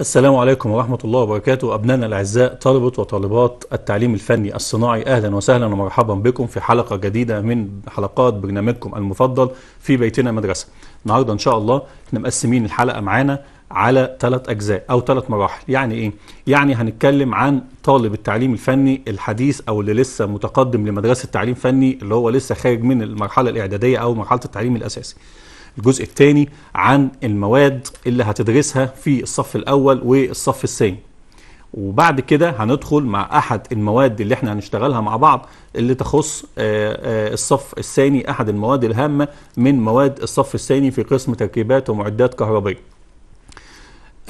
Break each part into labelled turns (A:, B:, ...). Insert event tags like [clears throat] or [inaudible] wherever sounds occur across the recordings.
A: السلام عليكم ورحمة الله وبركاته أبنائنا الأعزاء طلبة وطالبات التعليم الفني الصناعي أهلا وسهلا ومرحبا بكم في حلقة جديدة من حلقات برنامجكم المفضل في بيتنا مدرسة النهاردة إن شاء الله احنا مقسمين الحلقة معانا على ثلاث أجزاء أو ثلاث مراحل يعني إيه؟ يعني هنتكلم عن طالب التعليم الفني الحديث أو اللي لسه متقدم لمدرسة تعليم فني اللي هو لسه خارج من المرحلة الإعدادية أو مرحلة التعليم الأساسي الجزء الثاني عن المواد اللي هتدرسها في الصف الأول والصف الثاني وبعد كده هندخل مع أحد المواد اللي احنا هنشتغلها مع بعض اللي تخص آه، آه، الصف الثاني أحد المواد الهامة من مواد الصف الثاني في قسم تركيبات ومعدات كهربائية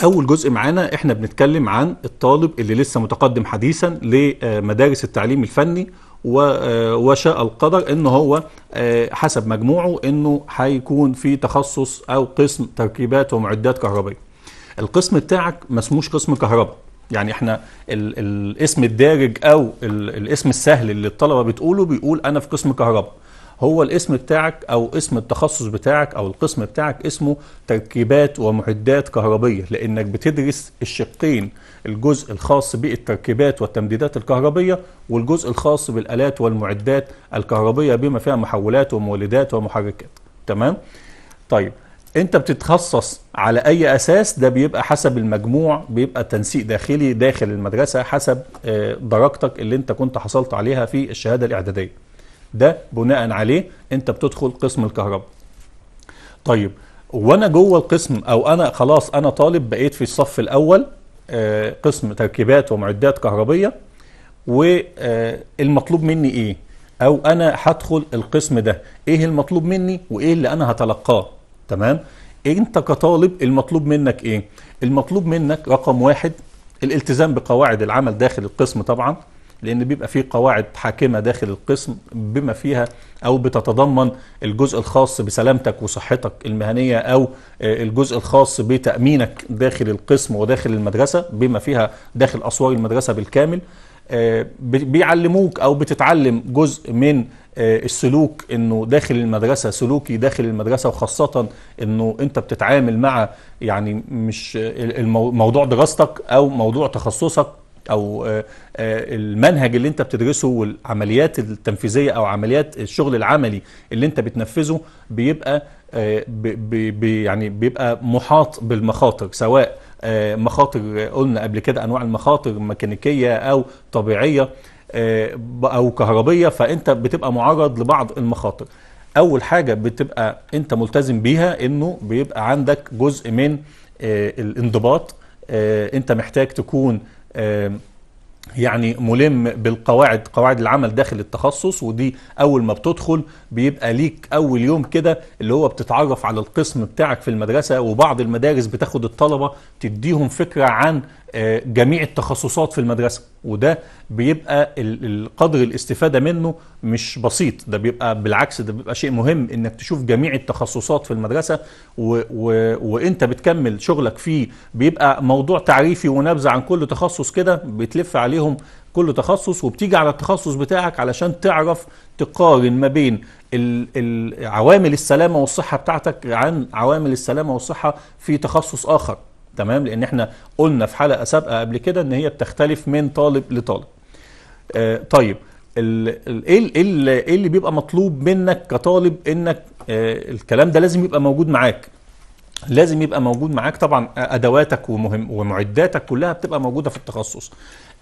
A: اول جزء معانا احنا بنتكلم عن الطالب اللي لسه متقدم حديثا لمدارس التعليم الفني آه، وشاء القدر ان هو آه، حسب مجموعه انه هيكون في تخصص او قسم تركيبات ومعدات كهربائيه القسم بتاعك ما اسموش قسم كهرباء يعني احنا الاسم الدارج او الاسم السهل اللي الطلبه بتقوله بيقول انا في قسم كهرباء هو الاسم بتاعك او اسم التخصص بتاعك او القسم بتاعك اسمه تركيبات ومعدات كهربيه لانك بتدرس الشقين الجزء الخاص بالتركيبات والتمديدات الكهربيه والجزء الخاص بالالات والمعدات الكهربيه بما فيها محولات ومولدات ومحركات تمام طيب انت بتتخصص على اي اساس ده بيبقى حسب المجموع بيبقى تنسيق داخلي داخل المدرسه حسب آه، درجتك اللي انت كنت حصلت عليها في الشهاده الاعداديه ده بناء عليه انت بتدخل قسم الكهرباء طيب وانا جوه القسم او انا خلاص انا طالب بقيت في الصف الاول آه، قسم تركيبات ومعدات كهربيه والمطلوب آه، مني ايه او انا هدخل القسم ده ايه المطلوب مني وايه اللي انا هتلقاه تمام انت كطالب المطلوب منك ايه المطلوب منك رقم واحد الالتزام بقواعد العمل داخل القسم طبعا لان بيبقى فيه قواعد حاكمه داخل القسم بما فيها او بتتضمن الجزء الخاص بسلامتك وصحتك المهنيه او آه، الجزء الخاص بتامينك داخل القسم وداخل المدرسه بما فيها داخل اسوار المدرسه بالكامل آه، بيعلموك او بتتعلم جزء من آه، السلوك انه داخل المدرسه سلوكي داخل المدرسه وخاصه انه انت بتتعامل مع يعني مش موضوع دراستك او موضوع تخصصك او آه، آه، المنهج اللي انت بتدرسه والعمليات التنفيذيه او عمليات الشغل العملي اللي انت بتنفذه بيبقى بي آه، بي يعني بيبقى محاط بالمخاطر سواء مخاطر قلنا قبل كده انواع المخاطر ميكانيكيه او طبيعيه او كهربيه فانت بتبقى معرض لبعض المخاطر اول حاجه بتبقى انت ملتزم بيها انه بيبقى عندك جزء من الانضباط انت محتاج تكون يعني ملم بالقواعد قواعد العمل داخل التخصص ودي اول ما بتدخل بيبقى ليك اول يوم كده اللي هو بتتعرف على القسم بتاعك في المدرسه وبعض المدارس بتاخد الطلبه تديهم فكره عن آه، جميع التخصصات في المدرسة وده بيبقى القدر الاستفادة منه مش بسيط ده بيبقى بالعكس ده بيبقى شيء مهم انك تشوف جميع التخصصات في المدرسة و و وانت بتكمل شغلك فيه بيبقى موضوع تعريفي ونبذة عن كل تخصص كده بتلف عليهم كل تخصص وبتيجي على التخصص بتاعك علشان تعرف تقارن ما بين عوامل السلامة والصحة بتاعتك عن عوامل السلامة والصحة في تخصص آخر تمام لان احنا قلنا في حلقه سابقه قبل كده ان هي بتختلف من طالب لطالب آه طيب ايه إيه, ايه اللي بيبقى مطلوب منك كطالب انك آه الكلام ده لازم يبقى موجود معاك لازم يبقى موجود معاك طبعا ادواتك ومهم ومعداتك كلها بتبقى موجوده في التخصص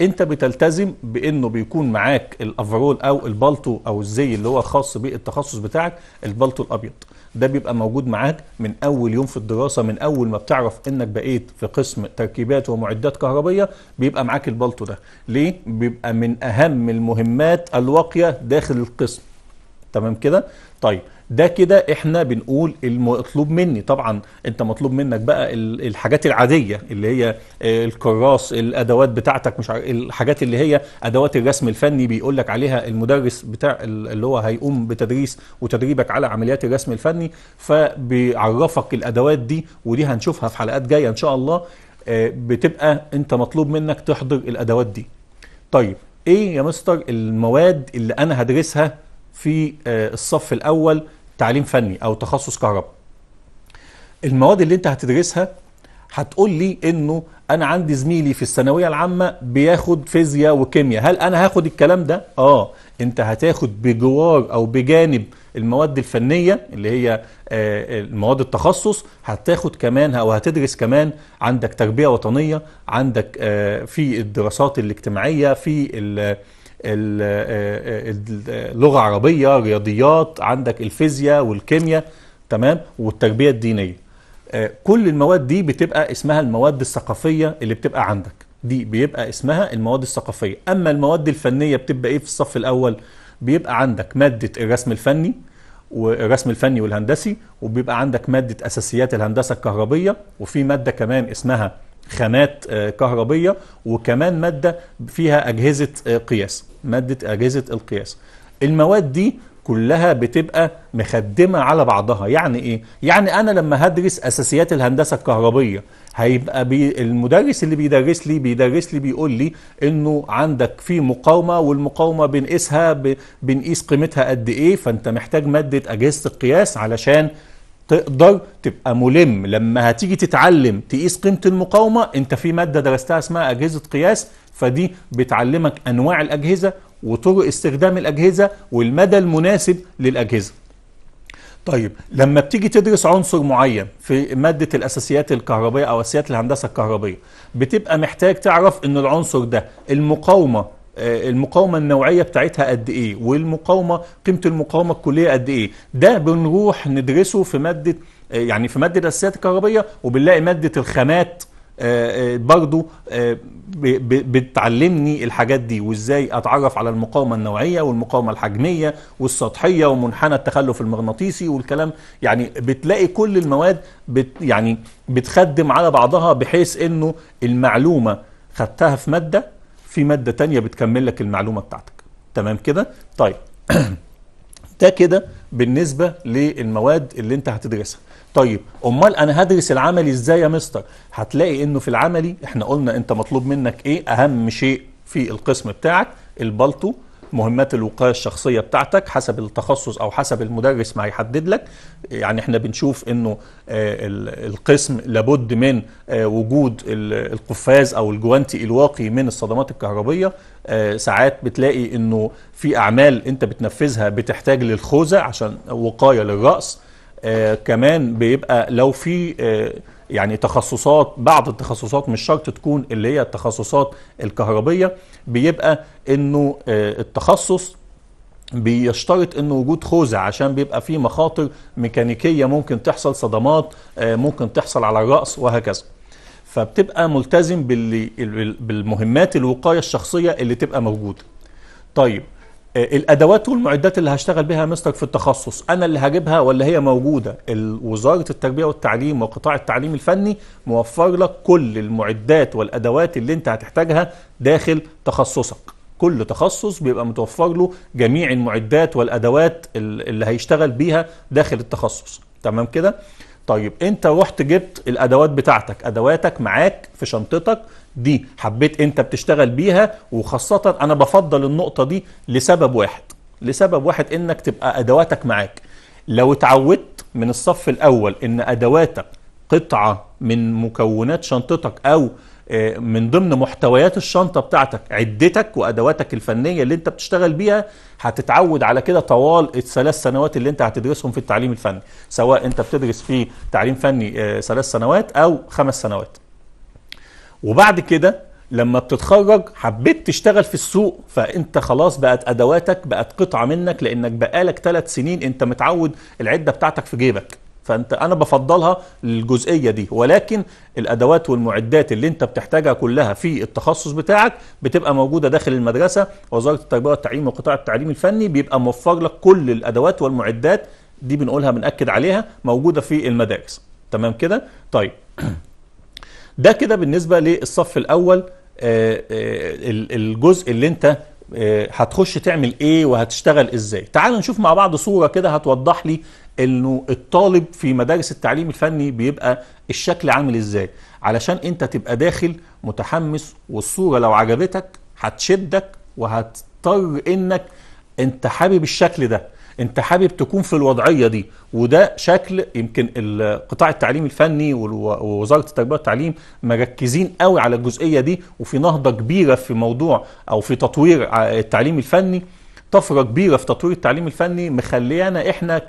A: انت بتلتزم بانه بيكون معاك الافرول او البالتو او الزي اللي هو خاص بالتخصص بتاعك البالتو الابيض ده بيبقى موجود معاك من اول يوم في الدراسه من اول ما بتعرف انك بقيت في قسم تركيبات ومعدات كهربيه بيبقى معاك البلطو ده ليه بيبقى من اهم المهمات الواقيه داخل القسم تمام كده طيب ده كده احنا بنقول المطلوب مني طبعا انت مطلوب منك بقى الحاجات العاديه اللي هي آه، الكراس الادوات بتاعتك مش عارف الحاجات اللي هي ادوات الرسم الفني بيقول لك عليها المدرس بتاع اللي هو هيقوم بتدريس وتدريبك على عمليات الرسم الفني فبيعرفك الادوات دي ودي هنشوفها في حلقات جايه ان شاء الله آه، بتبقى انت مطلوب منك تحضر الادوات دي طيب ايه يا مستر المواد اللي انا هدرسها في آه، الصف الاول تعليم فني او تخصص كهرباء المواد اللي انت هتدرسها هتقول لي انه انا عندي زميلي في الثانويه العامه بياخد فيزياء وكيمياء هل انا هاخد الكلام ده اه انت هتاخد بجوار او بجانب المواد الفنيه اللي هي آه، مواد التخصص هتاخد كمان او هتدرس كمان عندك تربيه وطنيه عندك آه، في الدراسات الاجتماعيه في اللغه آه، آه، آه، العربيه رياضيات عندك الفيزياء والكيمياء تمام والتربيه الدينيه كل المواد دي بتبقى اسمها المواد الثقافيه اللي بتبقى عندك دي بيبقى اسمها المواد الثقافيه اما المواد الفنيه بتبقى ايه في الصف الاول بيبقى عندك ماده الرسم الفني والرسم الفني والهندسي وبيبقى عندك ماده اساسيات الهندسه الكهربيه وفي ماده كمان اسمها خامات كهربيه وكمان ماده فيها اجهزه قياس مادة أجهزة القياس المواد دي كلها بتبقى مخدمة على بعضها يعني إيه؟ يعني أنا لما هدرس أساسيات الهندسة الكهربية هيبقى بي المدرس اللي بيدرس لي بيدرس لي بيقول لي انه عندك في مقاومه والمقاومه بنقيسها بنقيس قيمتها قد ايه فانت محتاج ماده اجهزه القياس علشان تقدر تبقى ملم لما هتيجي تتعلم تقيس قيمه المقاومه انت في ماده درستها اسمها اجهزه قياس فدي بتعلمك انواع الاجهزه وطرق استخدام الاجهزه والمدى المناسب للاجهزه طيب لما بتيجي تدرس عنصر معين في مادة الأساسيات الكهربية أو أساسيات الهندسة الكهربية بتبقى محتاج تعرف أن العنصر ده المقاومة آه، المقاومة النوعية بتاعتها قد إيه والمقاومة قيمة المقاومة الكلية قد إيه ده بنروح ندرسه في مادة آه، يعني في مادة الأساسيات الكهربية وبنلاقي مادة الخامات آه، آه، برضو آه، بتعلمني الحاجات دي وازاي اتعرف على المقاومه النوعيه والمقاومه الحجميه والسطحيه ومنحنى التخلف المغناطيسي والكلام يعني بتلاقي كل المواد بت يعني بتخدم على بعضها بحيث انه المعلومه خدتها في ماده في ماده تانية بتكمل لك المعلومه بتاعتك تمام كده طيب [clears throat] ده كده بالنسبه للمواد اللي انت هتدرسها طيب امال انا هدرس العملي ازاي يا مستر هتلاقي انه في العملي احنا قلنا انت مطلوب منك ايه اهم شيء في القسم بتاعك البلطو مهمات الوقايه الشخصيه بتاعتك حسب التخصص او حسب المدرس ما هيحدد لك يعني احنا بنشوف انه آه، القسم لابد من آه، وجود القفاز او الجوانتي الواقي من الصدمات الكهربيه آه، ساعات بتلاقي انه في اعمال انت بتنفذها بتحتاج للخوذه عشان وقايه للراس آه كمان بيبقى لو في آه يعني تخصصات بعض التخصصات مش شرط تكون اللي هي التخصصات الكهربية بيبقى انه آه التخصص بيشترط انه وجود خوذه عشان بيبقى فيه مخاطر ميكانيكيه ممكن تحصل صدمات آه، ممكن تحصل على الراس وهكذا فبتبقى ملتزم باللي بالمهمات الوقايه الشخصيه اللي تبقى موجوده طيب آه، الادوات والمعدات اللي هشتغل بها مستر في التخصص انا اللي هجيبها ولا هي موجوده وزاره التربيه والتعليم وقطاع التعليم الفني موفر لك كل المعدات والادوات اللي انت هتحتاجها داخل تخصصك كل تخصص بيبقى متوفر له جميع المعدات والادوات اللي هيشتغل بيها داخل التخصص تمام كده طيب انت رحت جبت الادوات بتاعتك ادواتك معاك في شنطتك دي حبيت انت بتشتغل بيها وخاصة انا بفضل النقطة دي لسبب واحد لسبب واحد انك تبقى ادواتك معاك لو اتعودت من الصف الاول ان ادواتك قطعة من مكونات شنطتك او آه، من ضمن محتويات الشنطة بتاعتك عدتك وادواتك الفنية اللي انت بتشتغل بيها هتتعود على كده طوال الثلاث سنوات اللي انت هتدرسهم في التعليم الفني سواء انت بتدرس في تعليم فني آه، ثلاث سنوات او خمس سنوات وبعد كده لما بتتخرج حبيت تشتغل في السوق فانت خلاص بقت ادواتك بقت قطعه منك لانك بقالك ثلاث سنين انت متعود العده بتاعتك في جيبك فانت انا بفضلها للجزئيه دي ولكن الادوات والمعدات اللي انت بتحتاجها كلها في التخصص بتاعك بتبقى موجوده داخل المدرسه وزاره التربيه والتعليم وقطاع التعليم الفني بيبقى موفر لك كل الادوات والمعدات دي بنقولها بناكد عليها موجوده في المدارس تمام كده طيب ده كده بالنسبة للصف الأول آه، آه، الجزء اللي أنت آه، هتخش تعمل ايه وهتشتغل ازاي تعالوا نشوف مع بعض صورة كده هتوضح لي انه الطالب في مدارس التعليم الفني بيبقى الشكل عامل ازاي علشان انت تبقى داخل متحمس والصورة لو عجبتك هتشدك وهتضطر انك انت حابب الشكل ده انت حابب تكون في الوضعيه دي وده شكل يمكن القطاع التعليم الفني ووزاره التربيه والتعليم مركزين قوي على الجزئيه دي وفي نهضه كبيره في موضوع او في تطوير التعليم الفني طفره كبيره في تطوير التعليم الفني مخليانا احنا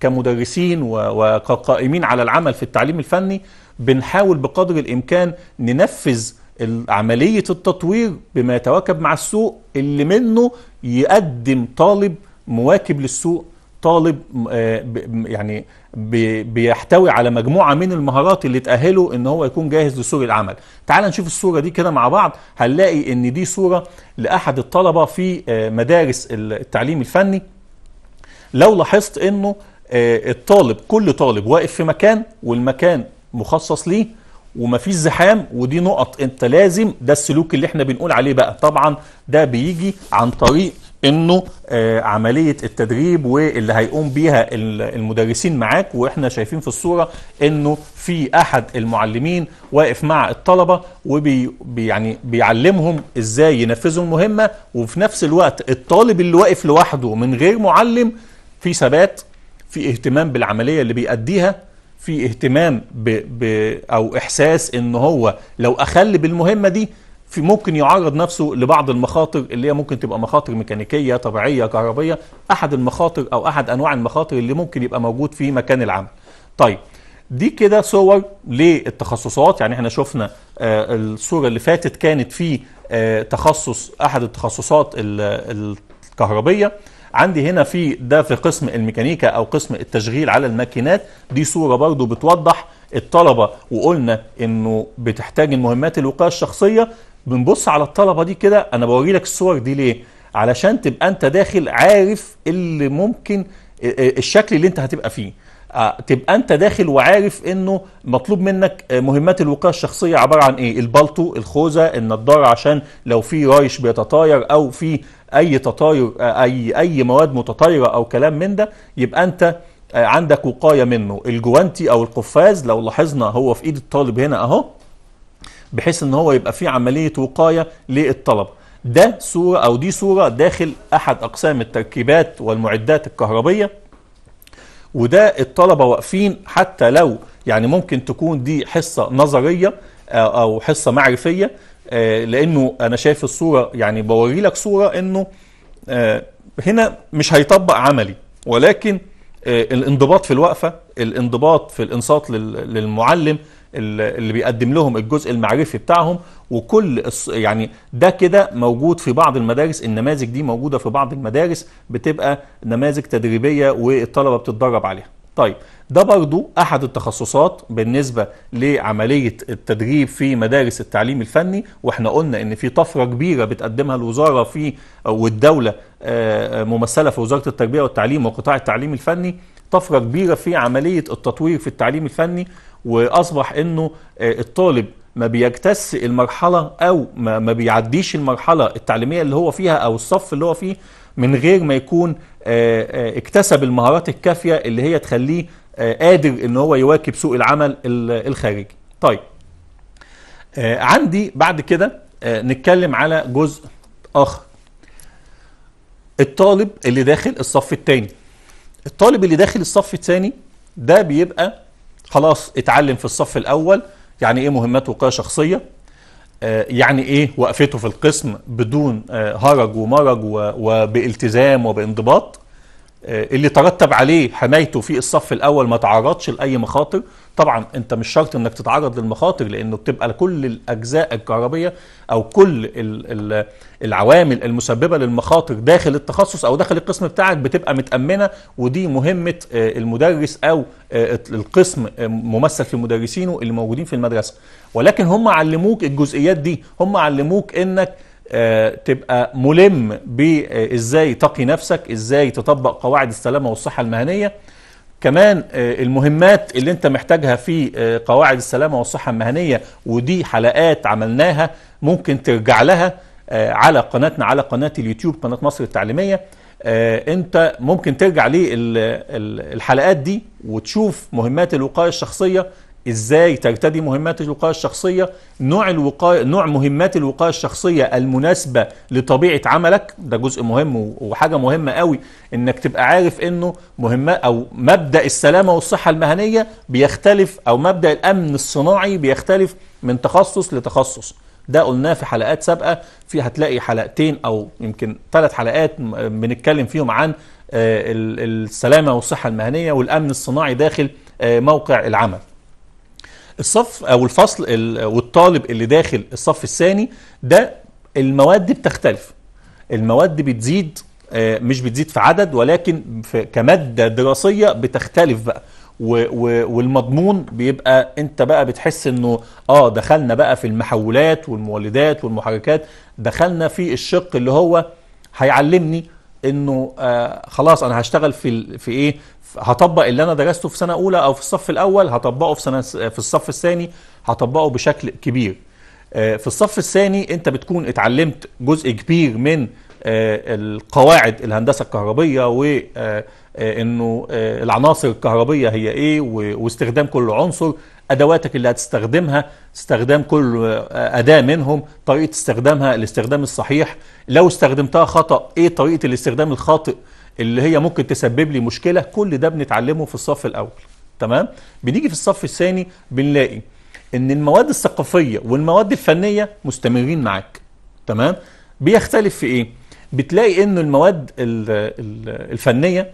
A: كمدرسين وكقائمين على العمل في التعليم الفني بنحاول بقدر الامكان ننفذ عمليه التطوير بما يتواكب مع السوق اللي منه يقدم طالب مواكب للسوق طالب آه، يعني بيحتوي على مجموعه من المهارات اللي تاهله ان هو يكون جاهز لسوق العمل تعال نشوف الصوره دي كده مع بعض هنلاقي ان دي صوره لاحد الطلبه في آه، مدارس التعليم الفني لو لاحظت انه آه، الطالب كل طالب واقف في مكان والمكان مخصص ليه ومفيش زحام ودي نقط انت لازم ده السلوك اللي احنا بنقول عليه بقى طبعا ده بيجي عن طريق انه آه، عمليه التدريب واللي هيقوم بيها المدرسين معاك واحنا شايفين في الصوره انه في احد المعلمين واقف مع الطلبه وبي يعني بيعلمهم ازاي ينفذوا المهمه وفي نفس الوقت الطالب اللي واقف لوحده من غير معلم في ثبات في اهتمام بالعمليه اللي بيأديها في اهتمام ب... ب... او احساس ان هو لو اخل بالمهمه دي في ممكن يعرض نفسه لبعض المخاطر اللي هي ممكن تبقى مخاطر ميكانيكيه طبيعيه كهربيه احد المخاطر او احد انواع المخاطر اللي ممكن يبقى موجود في مكان العمل طيب دي كده صور للتخصصات يعني احنا شفنا آه الصوره اللي فاتت كانت في آه تخصص احد التخصصات الكهربيه عندي هنا في ده في قسم الميكانيكا او قسم التشغيل على الماكينات دي صوره برضو بتوضح الطلبه وقلنا انه بتحتاج المهمات الوقايه الشخصيه بنبص على الطلبه دي كده انا بوري لك الصور دي ليه علشان تبقى انت داخل عارف اللي ممكن آه، آه، الشكل اللي انت هتبقى فيه آه، تبقى انت داخل وعارف انه مطلوب منك مهمات الوقايه الشخصيه عباره عن ايه البلطو الخوذه النضاره عشان لو في رايش بيتطاير او في اي تطاير اي اي مواد متطايره او كلام من ده يبقى انت عندك وقايه منه الجوانتي او القفاز لو لاحظنا هو في ايد الطالب هنا اهو بحيث ان هو يبقى في عمليه وقايه للطلبه ده صوره او دي صوره داخل احد اقسام التركيبات والمعدات الكهربيه وده الطلبه واقفين حتى لو يعني ممكن تكون دي حصه نظريه آه، او حصه معرفيه آه، لانه انا شايف الصوره يعني بوري لك صوره انه آه، هنا مش هيطبق عملي ولكن الانضباط في الوقفه الانضباط في الانصات للمعلم اللي بيقدم لهم الجزء المعرفي بتاعهم وكل يعني ده كده موجود في بعض المدارس النماذج دي موجوده في بعض المدارس بتبقى نماذج تدريبيه والطلبه بتتدرب عليها طيب ده برضو احد التخصصات بالنسبه لعمليه التدريب في مدارس التعليم الفني واحنا قلنا ان في طفره كبيره بتقدمها الوزاره في والدوله آه، آه، ممثله في وزاره التربيه والتعليم وقطاع التعليم الفني طفره كبيره في عمليه التطوير في التعليم الفني واصبح انه آه، الطالب ما بيجتس المرحله او ما, ما بيعديش المرحله التعليميه اللي هو فيها او الصف اللي هو فيه من غير ما يكون آه، آه، اكتسب المهارات الكافيه اللي هي تخليه قادر ان هو يواكب سوق العمل الخارجي طيب عندي بعد كده نتكلم على جزء اخر الطالب اللي داخل الصف الثاني الطالب اللي داخل الصف الثاني ده بيبقى خلاص اتعلم في الصف الاول يعني ايه مهمات وقايه شخصيه آه، يعني ايه وقفته في القسم بدون آه، هرج ومرج وبالتزام وبانضباط آه، اللي ترتب عليه حمايته في الصف الاول ما تعرضش لاي مخاطر طبعا انت مش شرط انك تتعرض للمخاطر لانه بتبقى كل الاجزاء الكهربيه او كل العوامل المسببه للمخاطر داخل التخصص او داخل القسم بتاعك بتبقى متامنه ودي مهمه آه، المدرس او آه، القسم ممثل في مدرسينه اللي موجودين في المدرسه ولكن هم علموك الجزئيات دي هم علموك انك آه، تبقى ملم بازاي آه، تقي نفسك ازاي تطبق قواعد السلامه والصحه المهنيه كمان آه، المهمات اللي انت محتاجها في قواعد السلامه والصحه المهنيه ودي حلقات عملناها ممكن ترجع لها على قناتنا على قناه اليوتيوب قناه مصر التعليميه انت ممكن ترجع للحلقات دي وتشوف مهمات الوقايه الشخصيه ازاي ترتدي مهمات الوقايه الشخصيه نوع الوقايه نوع مهمات الوقايه الشخصيه المناسبه لطبيعه عملك ده جزء مهم وحاجه مهمه قوي انك تبقى عارف انه مهمه او مبدا السلامه والصحه المهنيه بيختلف او مبدا الامن الصناعي بيختلف من تخصص لتخصص ده قلناه في حلقات سابقه في هتلاقي حلقتين او يمكن ثلاث حلقات بنتكلم فيهم عن آه، السلامه والصحه المهنيه والامن الصناعي داخل آه، موقع العمل الصف او الفصل والطالب اللي داخل الصف الثاني ده المواد بتختلف المواد بتزيد آه، مش بتزيد في عدد ولكن في كماده دراسيه بتختلف بقى والمضمون بيبقى انت بقى بتحس انه اه دخلنا بقى في المحولات والمولدات والمحركات دخلنا في الشق اللي هو هيعلمني انه آه خلاص انا هشتغل في في ايه هطبق اللي انا درسته في سنه اولى او في الصف الاول هطبقه في سنه في الصف الثاني هطبقه بشكل كبير آه في الصف الثاني انت بتكون اتعلمت جزء كبير من آه القواعد الهندسه الكهربيه و آه، آه، انه آه، العناصر الكهربيه هي ايه واستخدام كل عنصر ادواتك اللي هتستخدمها استخدام كل اداه منهم طريقه استخدامها الاستخدام الصحيح لو استخدمتها خطا ايه طريقه الاستخدام الخاطئ اللي هي ممكن تسبب لي مشكله كل ده بنتعلمه في الصف الاول تمام بنيجي في الصف الثاني بنلاقي ان المواد الثقافيه والمواد الفنيه مستمرين معاك تمام بيختلف في ايه بتلاقي انه المواد الفنيه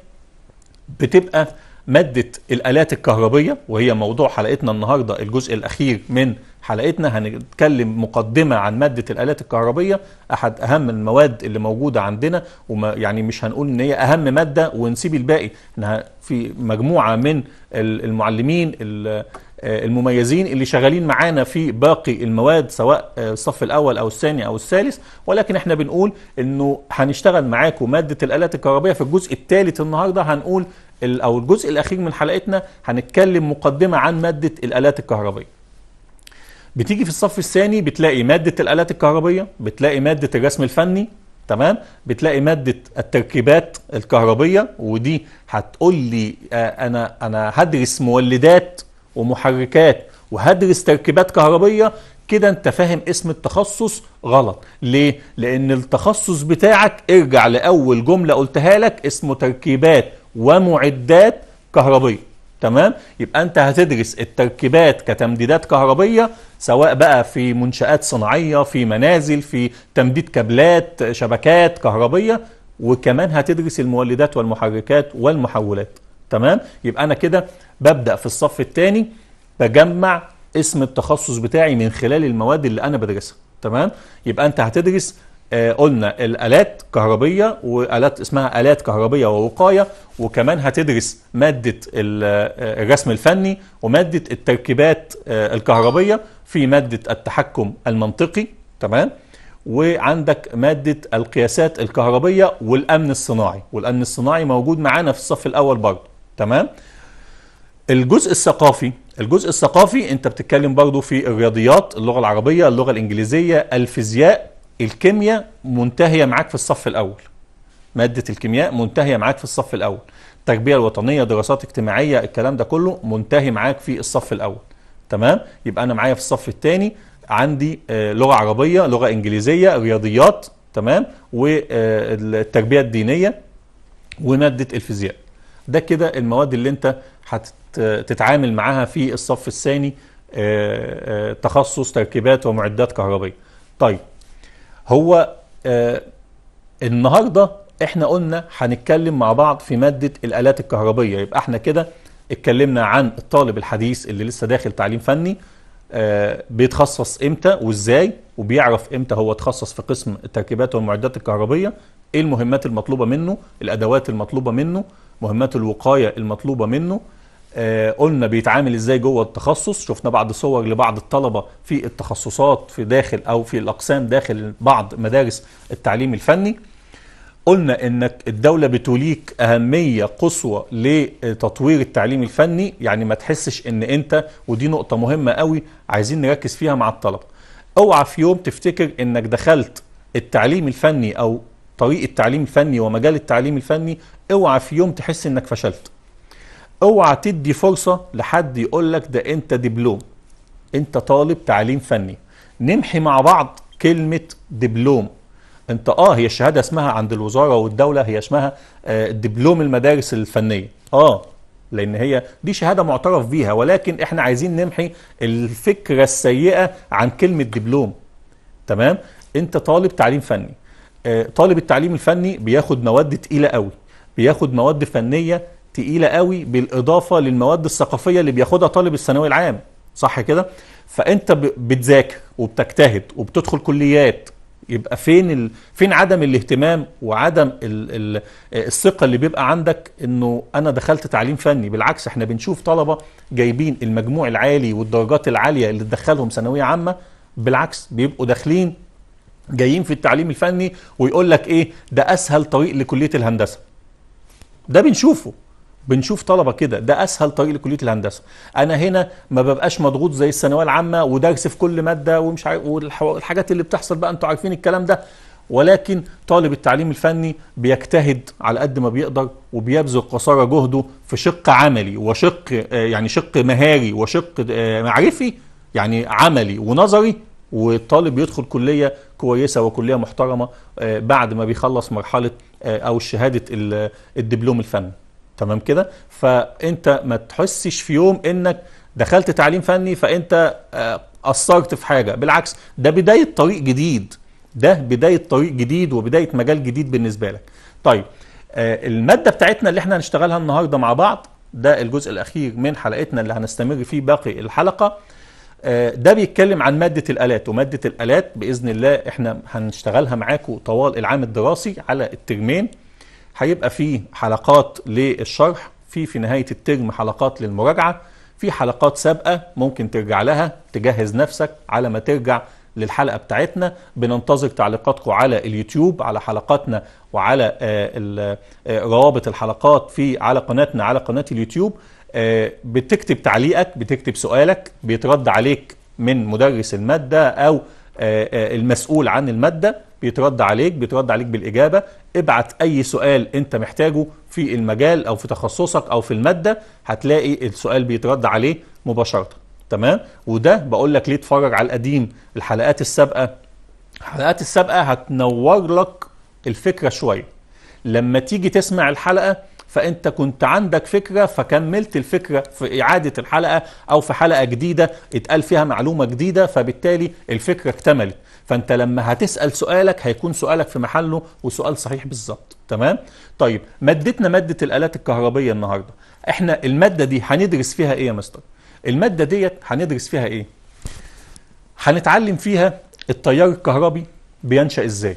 A: بتبقى مادة الآلات الكهربية وهي موضوع حلقتنا النهاردة الجزء الأخير من حلقتنا هنتكلم مقدمة عن مادة الآلات الكهربية أحد أهم المواد اللي موجودة عندنا وما يعني مش هنقول إن هي أهم مادة ونسيب الباقي إحنا في مجموعة من المعلمين آه، المميزين اللي شغالين معانا في باقي المواد سواء آه، الصف الاول او الثاني او الثالث ولكن احنا بنقول انه هنشتغل معاكم ماده الالات الكهربيه في الجزء الثالث النهارده هنقول او الجزء الاخير من حلقتنا هنتكلم مقدمه عن ماده الالات الكهربائيه بتيجي في الصف الثاني بتلاقي ماده الالات الكهربائيه بتلاقي ماده الرسم الفني تمام بتلاقي ماده التركيبات الكهربيه ودي هتقول لي آه، انا انا هدرس مولدات ومحركات وهدرس تركيبات كهربيه كده انت فاهم اسم التخصص غلط ليه لان التخصص بتاعك ارجع لاول جمله قلتها لك اسمه تركيبات ومعدات كهربيه تمام يبقى انت هتدرس التركيبات كتمديدات كهربيه سواء بقى في منشات صناعيه في منازل في تمديد كابلات شبكات كهربيه وكمان هتدرس المولدات والمحركات والمحولات تمام يبقى انا كده ببدا في الصف الثاني بجمع اسم التخصص بتاعي من خلال المواد اللي انا بدرسها تمام يبقى انت هتدرس آه، قلنا الالات كهربيه والات اسمها الات كهربيه ووقايه وكمان هتدرس ماده آه، الرسم الفني وماده التركيبات آه، الكهربيه في ماده التحكم المنطقي تمام وعندك ماده القياسات الكهربيه والامن الصناعي والامن الصناعي موجود معانا في الصف الاول برضه تمام الجزء الثقافي الجزء الثقافي انت بتتكلم برضه في الرياضيات اللغه العربيه اللغه الانجليزيه الفيزياء الكيمياء منتهيه معاك في الصف الاول ماده الكيمياء منتهيه معاك في الصف الاول التربيه الوطنيه دراسات اجتماعيه الكلام ده كله منتهي معاك في الصف الاول تمام يبقى انا معايا في الصف الثاني عندي آه، لغه عربيه لغه انجليزيه رياضيات تمام والتربيه الدينيه وماده الفيزياء ده كده المواد اللي انت هتتعامل معاها في الصف الثاني آه، آه، تخصص تركيبات ومعدات كهربيه طيب هو آه النهارده احنا قلنا هنتكلم مع بعض في ماده الالات الكهربيه يبقى احنا كده اتكلمنا عن الطالب الحديث اللي لسه داخل تعليم فني آه بيتخصص امتى وازاي وبيعرف امتى هو اتخصص في قسم التركيبات والمعدات الكهربيه ايه المهمات المطلوبه منه الادوات المطلوبه منه مهمات الوقايه المطلوبه منه آه، قلنا بيتعامل ازاي جوه التخصص شفنا بعض صور لبعض الطلبه في التخصصات في داخل او في الاقسام داخل بعض مدارس التعليم الفني قلنا انك الدولة بتوليك اهمية قصوى لتطوير التعليم الفني يعني ما تحسش ان انت ودي نقطة مهمة قوي عايزين نركز فيها مع الطلبة اوعى في يوم تفتكر انك دخلت التعليم الفني او طريق التعليم الفني ومجال التعليم الفني اوعى في يوم تحس انك فشلت اوعى تدي فرصه لحد يقول لك ده انت دبلوم انت طالب تعليم فني نمحي مع بعض كلمه دبلوم انت اه هي الشهاده اسمها عند الوزاره والدوله هي اسمها آه، دبلوم المدارس الفنيه اه لان هي دي شهاده معترف بيها ولكن احنا عايزين نمحي الفكره السيئه عن كلمه دبلوم تمام انت طالب تعليم فني آه، طالب التعليم الفني بياخد مواد تقيله قوي بياخد مواد فنيه تقيلة قوي بالإضافة للمواد الثقافية اللي بياخدها طالب الثانوي العام صح كده فأنت بتذاكر وبتجتهد وبتدخل كليات يبقى فين ال... فين عدم الاهتمام وعدم ال... ال... الثقه اللي بيبقى عندك انه انا دخلت تعليم فني بالعكس احنا بنشوف طلبه جايبين المجموع العالي والدرجات العاليه اللي تدخلهم ثانويه عامه بالعكس بيبقوا داخلين جايين في التعليم الفني ويقول لك ايه ده اسهل طريق لكليه الهندسه ده بنشوفه بنشوف طلبه كده ده اسهل طريق لكليه الهندسه انا هنا ما ببقاش مضغوط زي الثانويه العامه ودرس في كل ماده ومش عارف والحاجات اللي بتحصل بقى انتوا عارفين الكلام ده ولكن طالب التعليم الفني بيجتهد على قد ما بيقدر وبيبذل قصارى جهده في شق عملي وشق آه، يعني شق مهاري وشق آه، معرفي يعني عملي ونظري والطالب بيدخل كليه كويسه وكليه محترمه آه، بعد ما بيخلص مرحله او شهاده الدبلوم الفني تمام كده فانت ما تحسش في يوم انك دخلت تعليم فني فانت آه، قصرت في حاجه بالعكس ده بدايه طريق جديد ده بدايه طريق جديد وبدايه مجال جديد بالنسبه لك طيب آه، الماده بتاعتنا اللي احنا هنشتغلها النهارده مع بعض ده الجزء الاخير من حلقتنا اللي هنستمر فيه باقي الحلقه آه، ده بيتكلم عن مادة الآلات ومادة الآلات بإذن الله إحنا هنشتغلها معاكم طوال العام الدراسي على الترمين هيبقى في حلقات للشرح في في نهايه الترم حلقات للمراجعه في حلقات سابقه ممكن ترجع لها تجهز نفسك على ما ترجع للحلقه بتاعتنا بننتظر تعليقاتكم على اليوتيوب على حلقاتنا وعلى آه، آه، روابط الحلقات في على قناتنا على قناه اليوتيوب آه، بتكتب تعليقك بتكتب سؤالك بيترد عليك من مدرس الماده او المسؤول عن الماده بيترد عليك بيترد عليك بالإجابة ابعت أي سؤال أنت محتاجه في المجال أو في تخصصك أو في المادة هتلاقي السؤال بيترد عليه مباشرة تمام وده بقول لك ليه اتفرج على القديم الحلقات السابقة الحلقات السابقة هتنور لك الفكرة شوية لما تيجي تسمع الحلقة فانت كنت عندك فكره فكملت الفكره في اعاده الحلقه او في حلقه جديده اتقال فيها معلومه جديده فبالتالي الفكره اكتملت فانت لما هتسال سؤالك هيكون سؤالك في محله وسؤال صحيح بالظبط تمام طيب مادتنا ماده الالات الكهربيه النهارده احنا الماده دي هندرس فيها ايه يا مستر الماده ديت هندرس فيها ايه هنتعلم فيها التيار الكهربي بينشا ازاي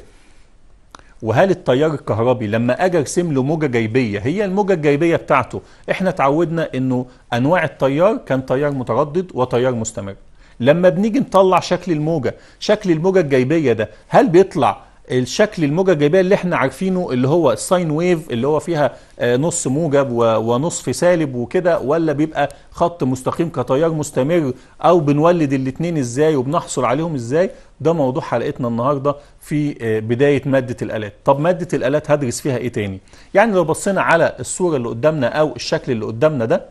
A: وهل التيار الكهربي لما اجى ارسم له موجه جيبيه هي الموجه الجيبيه بتاعته احنا اتعودنا انه انواع التيار كان تيار متردد وتيار مستمر لما بنيجي نطلع شكل الموجه شكل الموجه الجيبيه ده هل بيطلع الشكل الموجه الجاذبيه اللي احنا عارفينه اللي هو الساين ويف اللي هو فيها آه، نص موجب ونصف سالب وكده ولا بيبقى خط مستقيم كتيار مستمر او بنولد الاثنين ازاي وبنحصل عليهم ازاي ده موضوع حلقتنا النهارده في آه، بدايه ماده الالات طب ماده الالات هدرس فيها ايه تاني يعني لو بصينا على الصوره اللي قدامنا او الشكل اللي قدامنا ده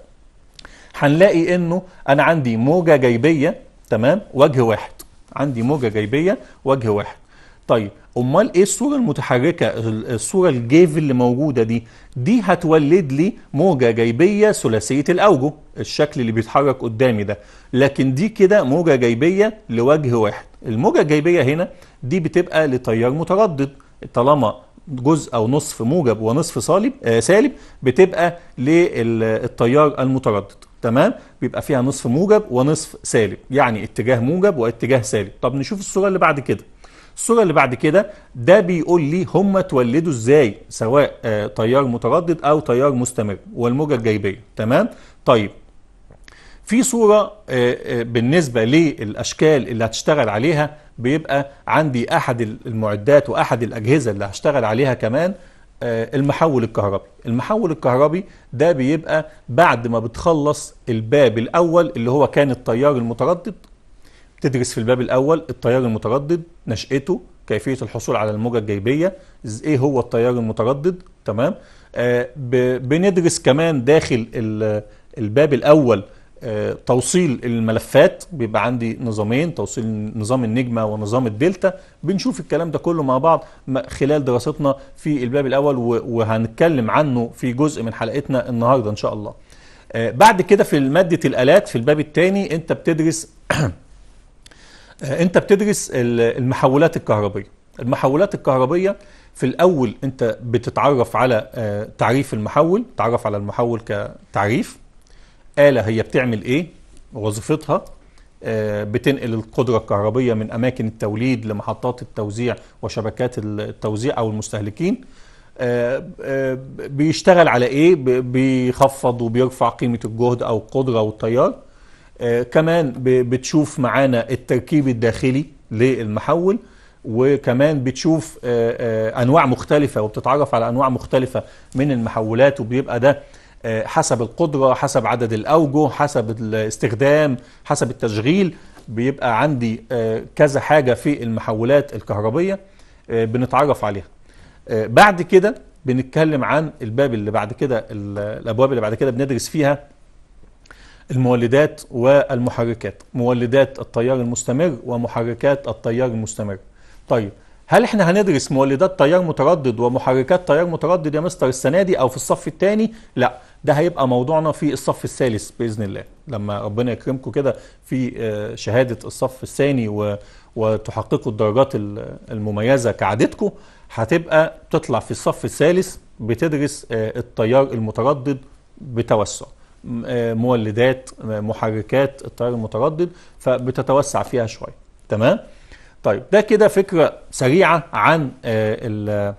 A: هنلاقي انه انا عندي موجه جايبيه تمام وجه واحد عندي موجه جايبيه وجه واحد طيب امال ايه الصوره المتحركه الصوره الجيف اللي موجوده دي دي هتولد لي موجه جيبيه ثلاثيه الاوجه الشكل اللي بيتحرك قدامي ده لكن دي كده موجه جيبيه لوجه واحد الموجه الجيبيه هنا دي بتبقى لتيار متردد طالما جزء او نصف موجب ونصف صالب آه سالب بتبقى للتيار المتردد تمام بيبقى فيها نصف موجب ونصف سالب يعني اتجاه موجب واتجاه سالب طب نشوف الصوره اللي بعد كده الصورة اللي بعد كده ده بيقول لي هم اتولدوا ازاي سواء آه، تيار متردد او تيار مستمر والموجة الجيبيه تمام طيب في صورة آه، آه، بالنسبة للأشكال اللي هتشتغل عليها بيبقى عندي أحد المعدات وأحد الأجهزة اللي هشتغل عليها كمان المحول الكهربي المحول الكهربي ده بيبقى بعد ما بتخلص الباب الأول اللي هو كان التيار المتردد تدرس في الباب الأول التيار المتردد نشأته كيفية الحصول على الموجة الجيبيه إيه هو التيار المتردد تمام آه بندرس كمان داخل الباب الأول آه توصيل الملفات بيبقى عندي نظامين توصيل نظام النجمة ونظام الدلتا بنشوف الكلام ده كله مع بعض خلال دراستنا في الباب الأول وهنتكلم عنه في جزء من حلقتنا النهاردة إن شاء الله آه بعد كده في مادة الآلات في الباب الثاني أنت بتدرس [clears throat] آه، انت بتدرس المحولات الكهربيه المحولات الكهربيه في الاول انت بتتعرف على آه، تعريف المحول تعرف على المحول كتعريف آلة هي بتعمل ايه وظيفتها آه، بتنقل القدرة الكهربية من أماكن التوليد لمحطات التوزيع وشبكات التوزيع أو المستهلكين بيشتغل على إيه؟ بيخفض وبيرفع قيمة الجهد أو القدرة أو آه، كمان بتشوف معانا التركيب الداخلي للمحول وكمان بتشوف آه، آه، انواع مختلفه وبتتعرف على انواع مختلفه من المحولات وبيبقى ده حسب القدره حسب عدد الاوجه حسب الاستخدام حسب التشغيل بيبقى عندي كذا حاجه في المحولات الكهربيه بنتعرف عليها بعد كده بنتكلم عن الباب اللي بعد كده الابواب اللي بعد كده بندرس فيها المولدات والمحركات مولدات التيار المستمر ومحركات التيار المستمر طيب هل احنا هندرس مولدات تيار متردد ومحركات تيار متردد يا مستر السنه دي او في الصف الثاني لا ده هيبقى موضوعنا في الصف الثالث باذن الله لما ربنا يكرمكم كده في آه، شهاده الصف الثاني وتحققوا الدرجات المميزه كعادتكم هتبقى تطلع في الصف الثالث بتدرس آه، التيار المتردد بتوسع آه، مولدات آه، محركات التيار المتردد فبتتوسع فيها شويه تمام طيب ده كده فكره سريعه عن آه،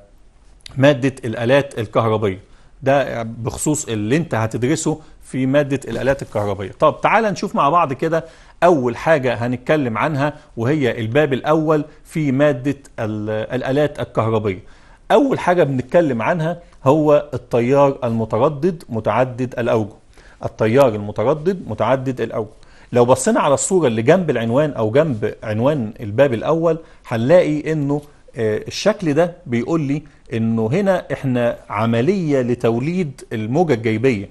A: ماده الالات الكهربيه ده بخصوص اللي انت هتدرسه في ماده الالات الكهربيه طب تعال نشوف مع بعض كده اول حاجه هنتكلم عنها وهي الباب الاول في ماده الالات الكهربيه اول حاجه بنتكلم عنها هو التيار المتردد متعدد الاوجه التيار المتردد متعدد الأوجه لو بصينا على الصورة اللي جنب العنوان أو جنب عنوان الباب الأول هنلاقي إنه آه، الشكل ده بيقول لي إنه هنا إحنا عملية لتوليد الموجة الجيبية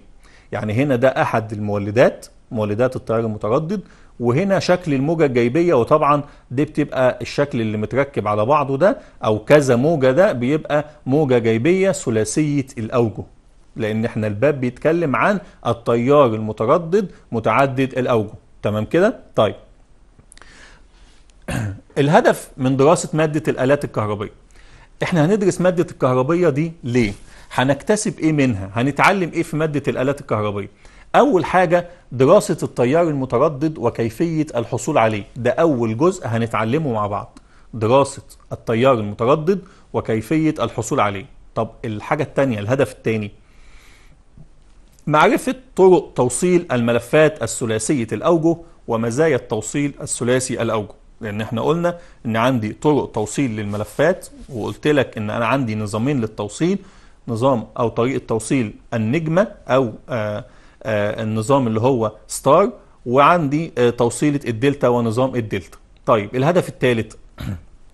A: يعني هنا ده أحد المولدات مولدات التيار المتردد وهنا شكل الموجة الجيبية وطبعا دي بتبقى الشكل اللي متركب على بعضه ده أو كذا موجة ده بيبقى موجة جيبية ثلاثية الأوجه لان احنا الباب بيتكلم عن التيار المتردد متعدد الاوجه تمام كده طيب [clears throat] الهدف من دراسه ماده الالات الكهربيه احنا هندرس ماده الكهربيه دي ليه هنكتسب ايه منها هنتعلم ايه في ماده الالات الكهربيه اول حاجه دراسه التيار المتردد وكيفيه الحصول عليه ده اول جزء هنتعلمه مع بعض دراسه التيار المتردد وكيفيه الحصول عليه طب الحاجه الثانيه الهدف الثاني معرفة طرق توصيل الملفات الثلاثية الأوجه ومزايا التوصيل الثلاثي الأوجه لأن احنا قلنا إن عندي طرق توصيل للملفات وقلت لك إن أنا عندي نظامين للتوصيل نظام أو طريقة توصيل النجمة أو آآ آه، آآ آه، النظام اللي هو ستار وعندي آه، توصيلة الدلتا ونظام الدلتا طيب الهدف الثالث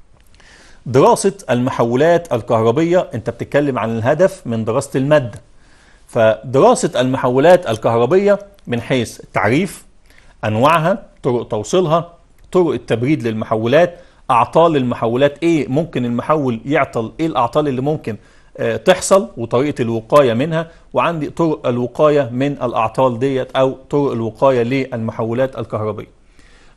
A: [clears throat] دراسة المحولات الكهربية انت بتتكلم عن الهدف من دراسة المادة فدراسة المحولات الكهربية من حيث تعريف أنواعها طرق توصيلها طرق التبريد للمحولات أعطال المحولات إيه ممكن المحول يعطل إيه الأعطال اللي ممكن آه، تحصل وطريقة الوقاية منها وعندي طرق الوقاية من الأعطال ديت أو طرق الوقاية للمحولات الكهربية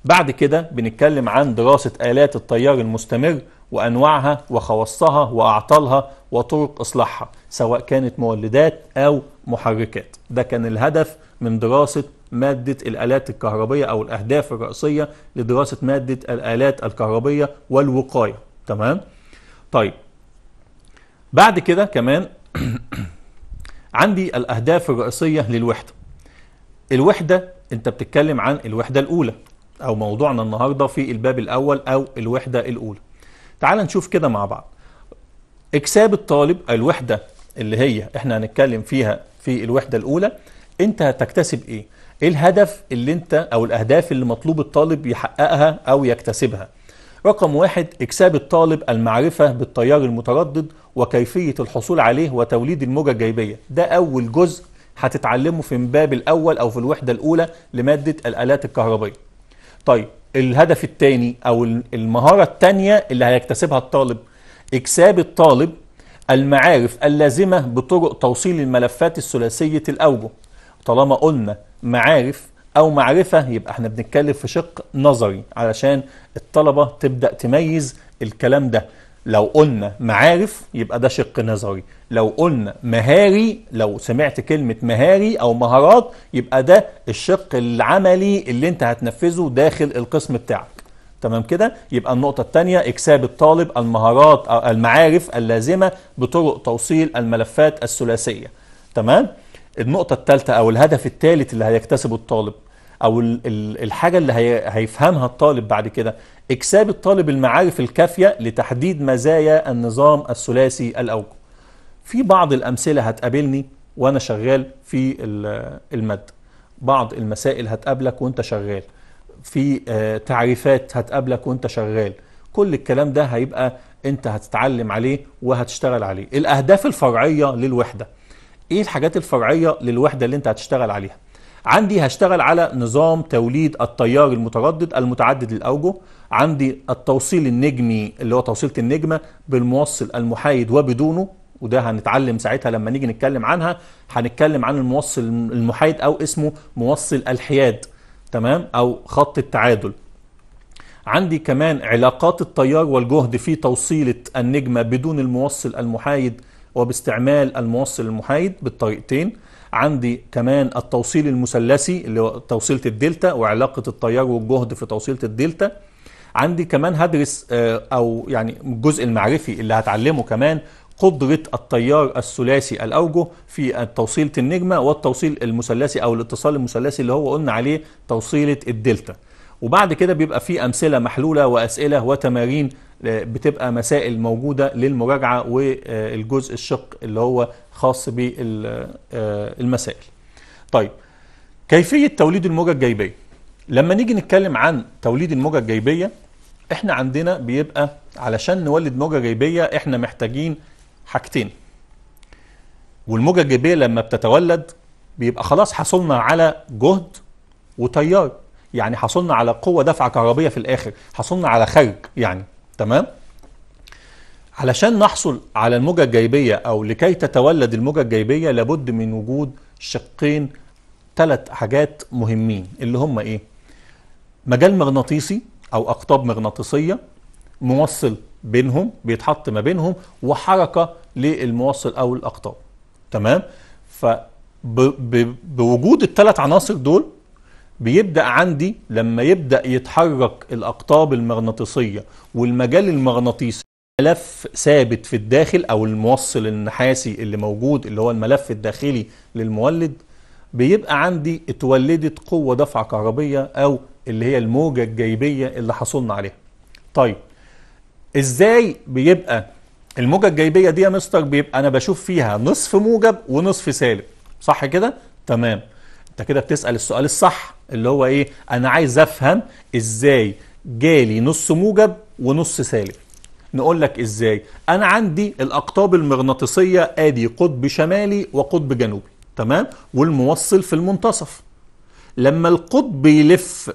A: بعد كده بنتكلم عن دراسة آلات التيار المستمر وأنواعها وخواصها وأعطالها وطرق إصلاحها سواء كانت مولدات أو محركات ده كان الهدف من دراسة مادة الآلات الكهربية أو الأهداف الرئيسية لدراسة مادة الآلات الكهربية والوقاية تمام؟ طيب بعد كده كمان [clears throat] عندي الأهداف الرئيسية للوحدة الوحدة أنت بتتكلم عن الوحدة الأولى أو موضوعنا النهاردة في الباب الأول أو الوحدة الأولى تعال نشوف كده مع بعض اكساب الطالب الوحدة اللي هي احنا هنتكلم فيها في الوحدة الاولى انت هتكتسب ايه ايه الهدف اللي انت او الاهداف اللي مطلوب الطالب يحققها او يكتسبها رقم واحد اكساب الطالب المعرفة بالتيار المتردد وكيفية الحصول عليه وتوليد الموجة الجيبية ده اول جزء هتتعلمه في الباب الاول او في الوحدة الاولى لمادة الالات الكهربائية طيب الهدف الثاني او المهاره الثانيه اللي هيكتسبها الطالب اكساب الطالب المعارف اللازمه بطرق توصيل الملفات الثلاثيه الاوجه طالما قلنا معارف او معرفه يبقى احنا بنتكلم في شق نظري علشان الطلبه تبدا تميز الكلام ده لو قلنا معارف يبقى ده شق نظري لو قلنا مهاري لو سمعت كلمة مهاري أو مهارات يبقى ده الشق العملي اللي انت هتنفذه داخل القسم بتاعك تمام كده يبقى النقطة الثانية إكساب الطالب المهارات أو المعارف اللازمة بطرق توصيل الملفات الثلاثية تمام النقطة الثالثة أو الهدف الثالث اللي هيكتسبه الطالب او الحاجه اللي هيفهمها الطالب بعد كده اكساب الطالب المعارف الكافيه لتحديد مزايا النظام الثلاثي الاوجه في بعض الامثله هتقابلني وانا شغال في الماده بعض المسائل هتقابلك وانت شغال في آه، تعريفات هتقابلك وانت شغال كل الكلام ده هيبقى انت هتتعلم عليه وهتشتغل عليه الاهداف الفرعيه للوحده ايه الحاجات الفرعيه للوحده اللي انت هتشتغل عليها عندي هشتغل على نظام توليد التيار المتردد المتعدد الأوجه عندي التوصيل النجمي اللي هو توصيلة النجمة بالموصل المحايد وبدونه وده هنتعلم ساعتها لما نيجي نتكلم عنها هنتكلم عن الموصل المحايد أو اسمه موصل الحياد تمام أو خط التعادل عندي كمان علاقات التيار والجهد في توصيلة النجمة بدون الموصل المحايد وباستعمال الموصل المحايد بالطريقتين عندي كمان التوصيل المثلثي اللي هو توصيله الدلتا وعلاقه التيار والجهد في توصيله الدلتا عندي كمان هدرس آه، او يعني الجزء المعرفي اللي هتعلمه كمان قدرة التيار الثلاثي الأوجه في توصيلة النجمة والتوصيل المثلثي أو الاتصال المثلثي اللي هو قلنا عليه توصيلة الدلتا وبعد كده بيبقى في أمثلة محلولة وأسئلة وتمارين بتبقى مسائل موجوده للمراجعه والجزء الشق اللي هو خاص بالمسائل. طيب كيفيه توليد الموجه الجايبيه لما نيجي نتكلم عن توليد الموجه الجايبيه احنا عندنا بيبقى علشان نولد موجه جايبيه احنا محتاجين حاجتين والموجه الجايبيه لما بتتولد بيبقى خلاص حصلنا على جهد وتيار يعني حصلنا على قوه دفعه كهربيه في الاخر حصلنا على خرج يعني تمام علشان نحصل على الموجة الجايبية أو لكي تتولد الموجة الجايبية لابد من وجود شقين ثلاث حاجات مهمين اللي هم إيه؟ مجال مغناطيسي أو أقطاب مغناطيسية موصل بينهم بيتحط ما بينهم وحركة للموصل أو الأقطاب تمام؟ فبوجود الثلاث عناصر دول بيبدأ عندي لما يبدأ يتحرك الأقطاب المغناطيسية والمجال المغناطيسي ملف ثابت في الداخل أو الموصل النحاسي اللي موجود اللي هو الملف الداخلي للمولد بيبقى عندي اتولدت قوة دفعة كهربية أو اللي هي الموجة الجيبيه اللي حصلنا عليها طيب ازاي بيبقى الموجة الجيبيه دي يا مستر بيبقى أنا بشوف فيها نصف موجب ونصف سالب صح كده؟ تمام انت كده بتسأل السؤال الصح اللي هو ايه انا عايز افهم ازاي جالي نص موجب ونص سالب نقول لك ازاي انا عندي الاقطاب المغناطيسيه ادي قطب شمالي وقطب جنوبي تمام والموصل في المنتصف لما القطب يلف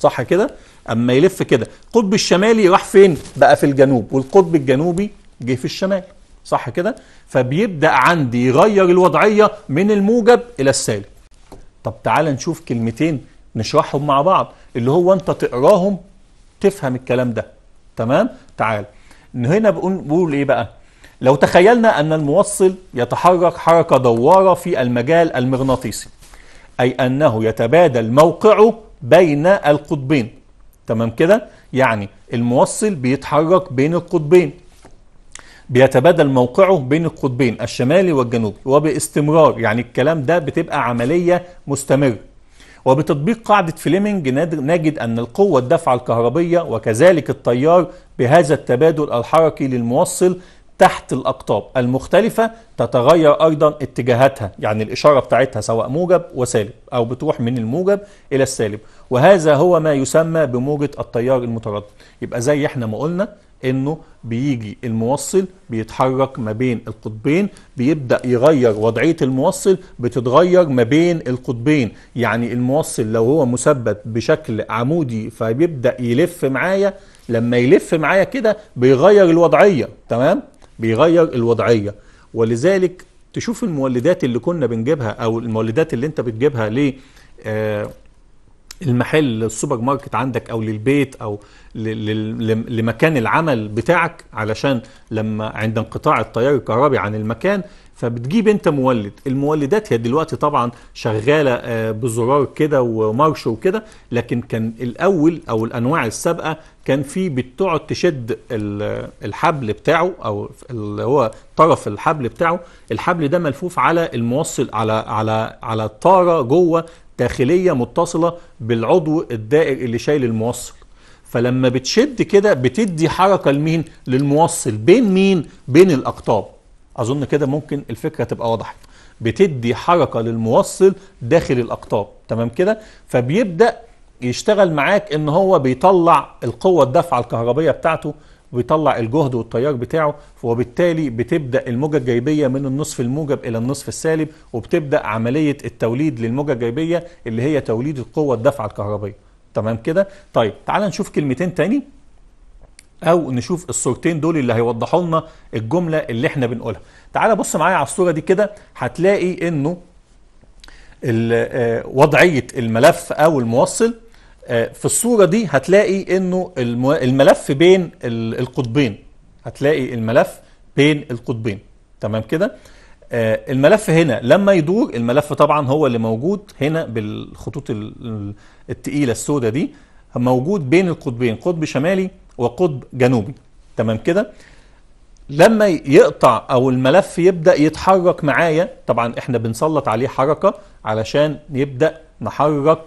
A: صح كده اما يلف كده القطب الشمالي راح فين بقى في الجنوب والقطب الجنوبي جه في الشمال صح كده فبيبدا عندي يغير الوضعيه من الموجب الى السالب طب تعال نشوف كلمتين نشرحهم مع بعض اللي هو انت تقراهم تفهم الكلام ده تمام تعال هنا بقول بقول ايه بقى لو تخيلنا ان الموصل يتحرك حركه دواره في المجال المغناطيسي اي انه يتبادل موقعه بين القطبين تمام كده يعني الموصل بيتحرك بين القطبين بيتبادل موقعه بين القطبين الشمالي والجنوبي وباستمرار يعني الكلام ده بتبقى عملية مستمرة وبتطبيق قاعدة فليمنج نجد أن القوة الدفعة الكهربية وكذلك التيار بهذا التبادل الحركي للموصل تحت الأقطاب المختلفة تتغير أيضا اتجاهاتها يعني الإشارة بتاعتها سواء موجب وسالب أو بتروح من الموجب إلى السالب وهذا هو ما يسمى بموجة التيار المتردد يبقى زي احنا ما قلنا انه بيجي الموصل بيتحرك ما بين القطبين بيبدا يغير وضعيه الموصل بتتغير ما بين القطبين يعني الموصل لو هو مثبت بشكل عمودي فبيبدا يلف معايا لما يلف معايا كده بيغير الوضعيه تمام بيغير الوضعية ولذلك تشوف المولدات اللي كنا بنجيبها او المولدات اللي انت بتجيبها ل آه، المحل السوبر ماركت عندك او للبيت او لمكان العمل بتاعك علشان لما عند انقطاع التيار الكهربي عن المكان فبتجيب انت مولد المولدات هي دلوقتي طبعا شغاله آه، بزرار كده ومارش وكده لكن كان الاول او الانواع السابقه كان في بتقعد تشد الحبل بتاعه او اللي هو طرف الحبل بتاعه الحبل ده ملفوف على الموصل على على على طاره جوه داخليه متصله بالعضو الدائر اللي شايل الموصل فلما بتشد كده بتدي حركه لمين للموصل بين مين بين الاقطاب اظن كده ممكن الفكره تبقى واضحه بتدي حركه للموصل داخل الاقطاب تمام كده فبيبدا يشتغل معاك ان هو بيطلع القوه الدفعه الكهربيه بتاعته وبيطلع الجهد والتيار بتاعه وبالتالي بتبدا الموجه الجايبيه من النصف الموجب الى النصف السالب وبتبدا عمليه التوليد للموجه الجايبيه اللي هي توليد القوه الدفعه الكهربيه تمام كده طيب تعال نشوف كلمتين تاني او نشوف الصورتين دول اللي هيوضحوا لنا الجمله اللي احنا بنقولها تعال بص معايا على الصوره دي كده هتلاقي انه آه، وضعيه الملف او الموصل آه، في الصوره دي هتلاقي انه الملف بين القطبين هتلاقي الملف بين القطبين تمام كده آه، الملف هنا لما يدور الملف طبعا هو اللي موجود هنا بالخطوط التقيله السوداء دي موجود بين القطبين قطب شمالي وقطب جنوبي تمام كده لما يقطع او الملف يبدا يتحرك معايا طبعا احنا بنسلط عليه حركه علشان يبدا نحرك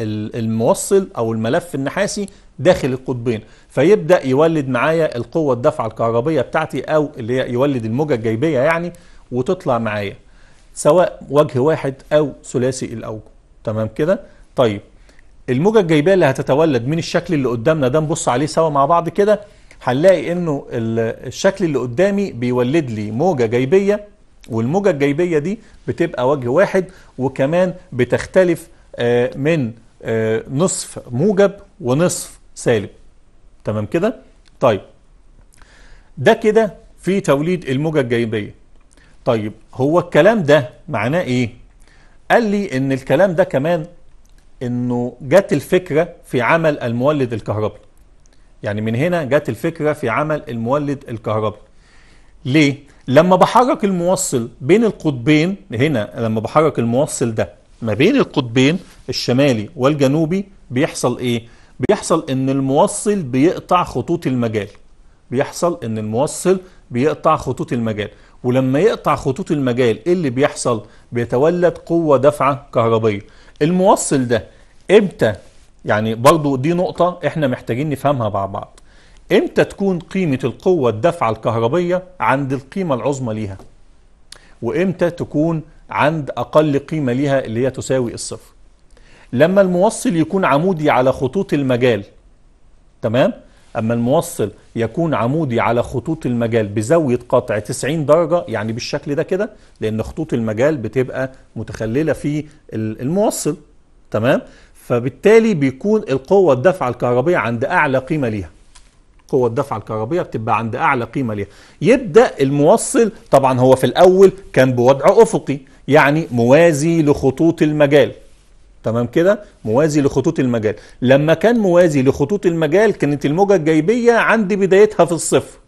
A: الموصل او الملف النحاسي داخل القطبين فيبدا يولد معايا القوه الدفعه الكهربيه بتاعتي او اللي هي يولد الموجه الجيبيه يعني وتطلع معايا سواء وجه واحد او ثلاثي الاوجه تمام كده طيب الموجه الجايبيه اللي هتتولد من الشكل اللي قدامنا ده نبص عليه سوا مع بعض كده هنلاقي انه الشكل اللي قدامي بيولد لي موجه جايبيه والموجه الجايبيه دي بتبقى وجه واحد وكمان بتختلف آه، من آه، نصف موجب ونصف سالب تمام كده طيب ده كده في توليد الموجه الجايبيه طيب هو الكلام ده معناه ايه قال لي ان الكلام ده كمان انه جت الفكره في عمل المولد الكهربي يعني من هنا جت الفكره في عمل المولد الكهربي ليه لما بحرك الموصل بين القطبين هنا لما بحرك الموصل ده ما بين القطبين الشمالي والجنوبي بيحصل ايه بيحصل ان الموصل بيقطع خطوط المجال بيحصل ان الموصل بيقطع خطوط المجال ولما يقطع خطوط المجال ايه اللي بيحصل بيتولد قوه دفعه كهربيه الموصل ده امتى يعني برضو دي نقطة احنا محتاجين نفهمها مع بعض امتى تكون قيمة القوة الدفعة الكهربية عند القيمة العظمى ليها وامتى تكون عند اقل قيمة ليها اللي هي تساوي الصفر لما الموصل يكون عمودي على خطوط المجال تمام أما الموصل يكون عمودي على خطوط المجال بزاوية قطع 90 درجة يعني بالشكل ده كده لأن خطوط المجال بتبقى متخللة في الموصل تمام فبالتالي بيكون القوة الدفعة الكهربية عند أعلى قيمة ليها قوة الدفعة الكهربية بتبقى عند أعلى قيمة ليها يبدأ الموصل طبعا هو في الأول كان بوضع أفقي يعني موازي لخطوط المجال تمام كده موازي لخطوط المجال لما كان موازي لخطوط المجال كانت الموجة الجايبية عند بدايتها في الصفر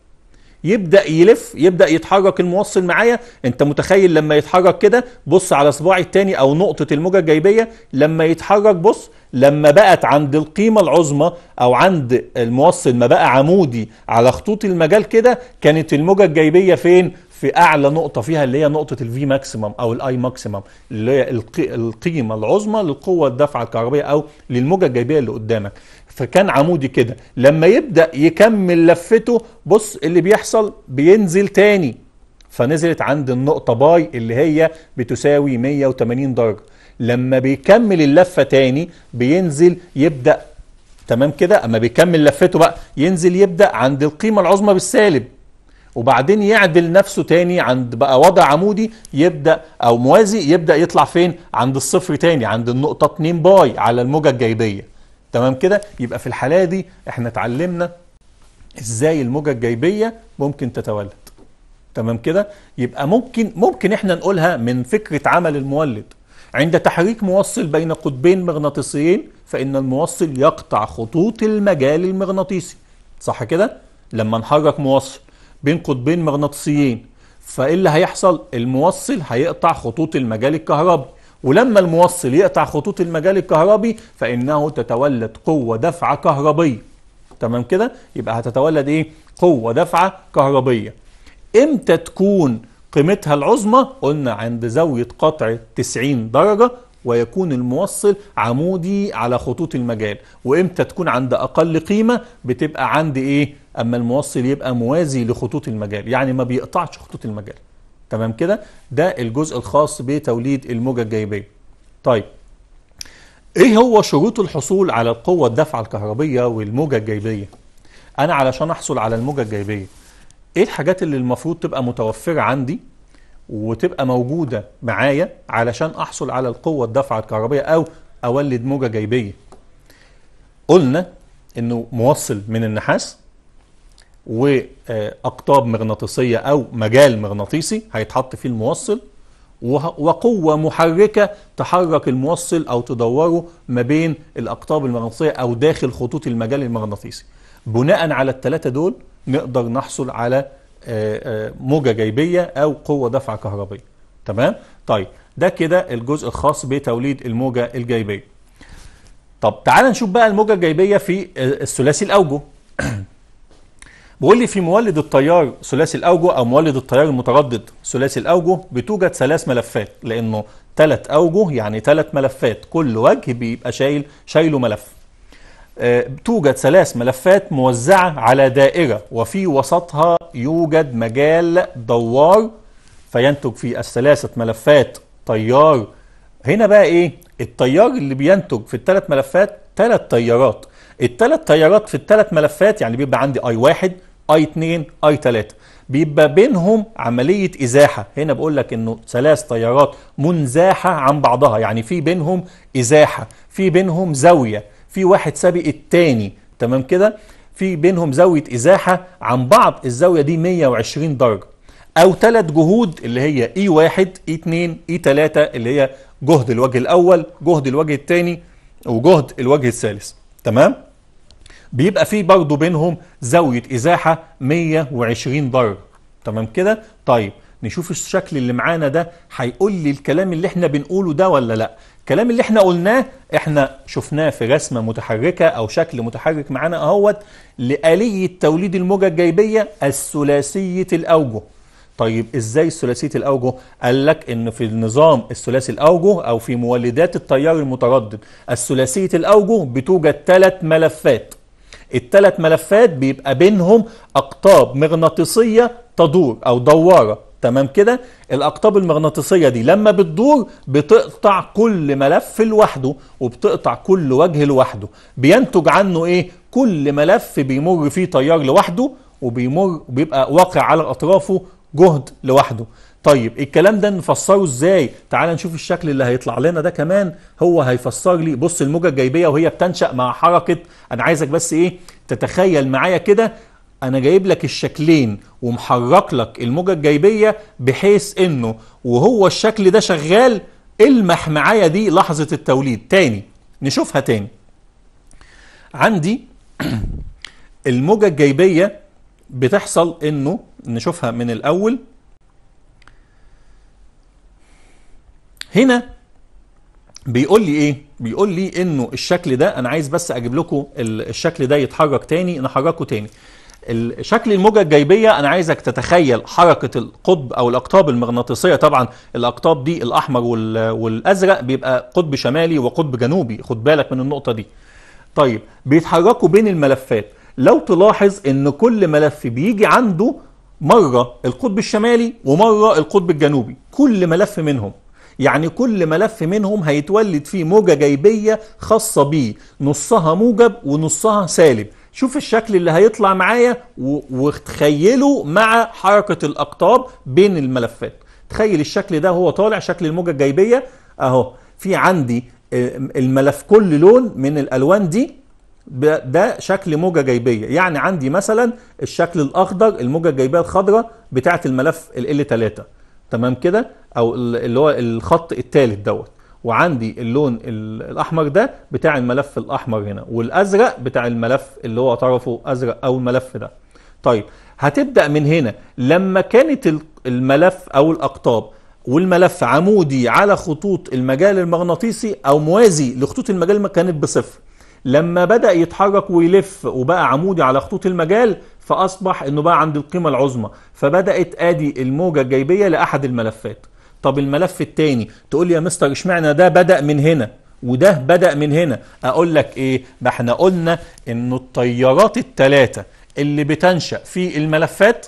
A: يبدا يلف يبدا يتحرك الموصل معايا انت متخيل لما يتحرك كده بص على صباعي الثاني او نقطه الموجه الجايبيه لما يتحرك بص لما بقت عند القيمه العظمى او عند الموصل ما بقى عمودي على خطوط المجال كده كانت الموجه الجايبيه فين في اعلى نقطه فيها اللي هي نقطه الفي ماكسيمم او الاي ماكسيمم اللي هي القيمه العظمى للقوه الدفعه الكهربائيه او للموجه الجاذبيه اللي قدامك فكان عمودي كده لما يبدا يكمل لفته بص اللي بيحصل بينزل تاني فنزلت عند النقطه باي اللي هي بتساوي 180 درجه لما بيكمل اللفه تاني بينزل يبدا تمام كده اما بيكمل لفته بقى ينزل يبدا عند القيمه العظمى بالسالب وبعدين يعدل نفسه تاني عند بقى وضع عمودي يبدا او موازي يبدا يطلع فين عند الصفر تاني عند النقطه 2 باي على الموجه الجايبيه تمام كده يبقى في الحاله دي احنا اتعلمنا ازاي الموجه الجايبيه ممكن تتولد تمام كده يبقى ممكن ممكن احنا نقولها من فكره عمل المولد عند تحريك موصل بين قطبين مغناطيسيين فان الموصل يقطع خطوط المجال المغناطيسي صح كده لما نحرك موصل بين قطبين مغناطيسيين فايه اللي هيحصل الموصل هيقطع خطوط المجال الكهربي ولما الموصل يقطع خطوط المجال الكهربي فانه تتولد قوه دفعه كهربيه تمام كده يبقى هتتولد ايه قوه دفعه كهربيه امتى تكون قيمتها العظمى قلنا عند زاويه قطع 90 درجه ويكون الموصل عمودي على خطوط المجال وامتى تكون عند اقل قيمه بتبقى عند ايه اما الموصل يبقى موازي لخطوط المجال يعني ما بيقطعش خطوط المجال تمام كده ده الجزء الخاص بتوليد الموجه الجايبيه طيب ايه هو شروط الحصول على القوه الدفع الكهربيه والموجه الجايبيه انا علشان احصل على الموجه الجايبيه ايه الحاجات اللي المفروض تبقى متوفره عندي وتبقى موجودة معايا علشان أحصل على القوة الدفعة الكهربائيه أو أولد موجة جيبيه قلنا أنه موصل من النحاس وأقطاب مغناطيسية أو مجال مغناطيسي هيتحط فيه الموصل وقوة محركة تحرك الموصل أو تدوره ما بين الأقطاب المغناطيسية أو داخل خطوط المجال المغناطيسي بناء على الثلاثة دول نقدر نحصل على آه، آه، موجه جيبيه او قوه دفع كهربيه تمام طيب ده كده الجزء الخاص بتوليد الموجه الجيبيه طب تعال نشوف بقى الموجه الجيبيه في آه، الثلاثي الاوجه [clears throat] بيقول لي في مولد التيار ثلاثي الاوجه او مولد التيار المتردد ثلاثي الاوجه بتوجد ثلاث ملفات لانه ثلاث اوجه يعني ثلاث ملفات كل وجه بيبقى شايل شايله ملف توجد ثلاث ملفات موزعة على دائرة وفي وسطها يوجد مجال دوار فينتج في الثلاثة ملفات تيار هنا بقى ايه التيار اللي بينتج في الثلاث ملفات ثلاث تيارات الثلاث تيارات في الثلاث ملفات يعني بيبقى عندي اي واحد اي اتنين اي تلاتة بيبقى بينهم عملية إزاحة هنا بقول لك إنه ثلاث تيارات منزاحة عن بعضها يعني في بينهم إزاحة في بينهم زاوية في واحد سابق التاني تمام كده في بينهم زاوية إزاحة عن بعض الزاوية دي 120 درجة أو ثلاث جهود اللي هي اي 1 اي 2 اي 3 اللي هي جهد الوجه الأول جهد الوجه الثاني وجهد الوجه الثالث تمام بيبقى في برضه بينهم زاوية إزاحة 120 درجة تمام كده طيب نشوف الشكل اللي معانا ده هيقول لي الكلام اللي احنا بنقوله ده ولا لا الكلام اللي احنا قلناه احنا شفناه في رسمة متحركة او شكل متحرك معانا اهوت لآلية توليد الموجة الجيبية الثلاثية الأوجه طيب ازاي ثلاثية الأوجه؟ قال لك ان في النظام الثلاثي الأوجه او في مولدات التيار المتردد الثلاثية الأوجه بتوجد ثلاث ملفات الثلاث ملفات بيبقى بينهم أقطاب مغناطيسية تدور او دوارة تمام كده الاقطاب المغناطيسيه دي لما بتدور بتقطع كل ملف لوحده وبتقطع كل وجه لوحده بينتج عنه ايه كل ملف بيمر فيه تيار لوحده وبيمر بيبقى واقع على اطرافه جهد لوحده طيب الكلام ده نفسره ازاي تعال نشوف الشكل اللي هيطلع لنا ده كمان هو هيفسر لي بص الموجه الجايبيه وهي بتنشا مع حركه انا عايزك بس ايه تتخيل معايا كده انا جايب لك الشكلين ومحرك لك الموجه الجايبيه بحيث انه وهو الشكل ده شغال المح معايا دي لحظه التوليد تاني نشوفها تاني عندي [clears throat] الموجه الجايبيه بتحصل انه نشوفها من الاول هنا بيقول لي ايه بيقول لي انه الشكل ده انا عايز بس اجيب لكم الشكل ده يتحرك تاني نحركه تاني شكل الموجة الجيبية أنا عايزك تتخيل حركة القطب أو الأقطاب المغناطيسية طبعا الأقطاب دي الأحمر والأزرق بيبقى قطب شمالي وقطب جنوبي خد بالك من النقطة دي طيب بيتحركوا بين الملفات لو تلاحظ ان كل ملف بيجي عنده مرة القطب الشمالي ومرة القطب الجنوبي كل ملف منهم يعني كل ملف منهم هيتولد فيه موجة جيبية خاصة بيه نصها موجب ونصها سالب شوف الشكل اللي هيطلع معايا وتخيله مع حركة الأقطاب بين الملفات تخيل الشكل ده هو طالع شكل الموجة الجايبية أهو في عندي الملف كل لون من الألوان دي ده شكل موجة جايبية يعني عندي مثلا الشكل الأخضر الموجة الجايبية الخضراء بتاعة الملف ال L3 تمام كده أو اللي هو الخط الثالث دوت وعندي اللون الاحمر ده بتاع الملف الاحمر هنا والازرق بتاع الملف اللي هو طرفه ازرق او الملف ده طيب هتبدا من هنا لما كانت الملف او الاقطاب والملف عمودي على خطوط المجال المغناطيسي او موازي لخطوط المجال كانت بصفر لما بدا يتحرك ويلف وبقى عمودي على خطوط المجال فاصبح انه بقى عند القيمه العظمى فبدات ادي الموجه الجيبيه لاحد الملفات طب الملف الثاني تقول لي يا مستر اشمعنى ده بدأ من هنا وده بدأ من هنا أقول لك إيه ما احنا قلنا ان التيارات الثلاثه اللي بتنشأ في الملفات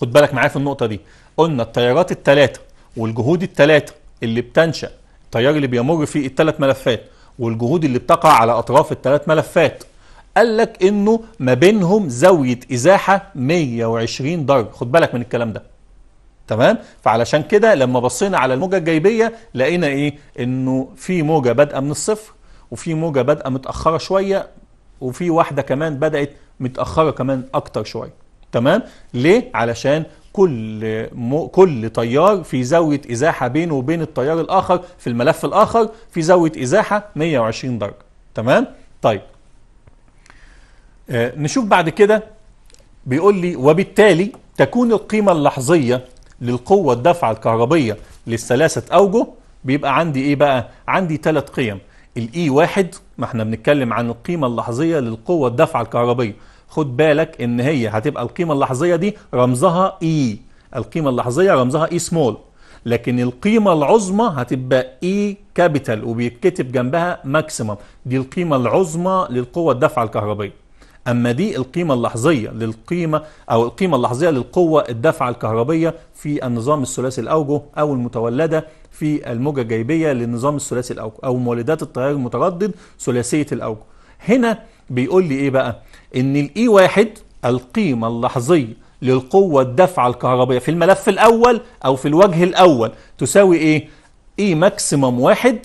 A: خد بالك معايا في النقطة دي قلنا التيارات الثلاثه والجهود الثلاثه اللي بتنشأ التيار اللي بيمر في الثلاث ملفات والجهود اللي بتقع على أطراف الثلاث ملفات قال لك إنه ما بينهم زاوية إزاحة 120 درجة خد بالك من الكلام ده تمام فعلشان كده لما بصينا على الموجه الجيبيه لقينا ايه انه في موجه بادئه من الصفر وفي موجه بادئه متاخره شويه وفي واحده كمان بدات متاخره كمان اكتر شويه تمام ليه علشان كل مو كل تيار في زاويه ازاحه بينه وبين التيار الاخر في الملف الاخر في زاويه ازاحه 120 درجه تمام طيب آه نشوف بعد كده بيقول لي وبالتالي تكون القيمه اللحظيه للقوة الدفعة الكهربية للثلاثة أوجه بيبقى عندي إيه بقى؟ عندي ثلاث قيم الإي e واحد ما احنا بنتكلم عن القيمة اللحظية للقوة الدفعة الكهربية خد بالك إن هي هتبقى القيمة اللحظية دي رمزها إي e. القيمة اللحظية رمزها إي e سمول لكن القيمة العظمى هتبقى اي كابيتال وبيتكتب جنبها ماكسيمم دي القيمة العظمى للقوة الدفعة الكهربية أما دي القيمة اللحظية للقيمة أو القيمة اللحظية للقوة الدفعة الكهربية في النظام الثلاثي الأوجه أو المتولدة في الموجة الجيبيه للنظام الثلاثي الأوجه أو مولدات التيار المتردد ثلاثية الأوجه هنا بيقول لي إيه بقى إن الإي e واحد القيمة اللحظية للقوة الدفعة الكهربية في الملف الأول أو في الوجه الأول تساوي إيه؟ إي e ماكسيمم واحد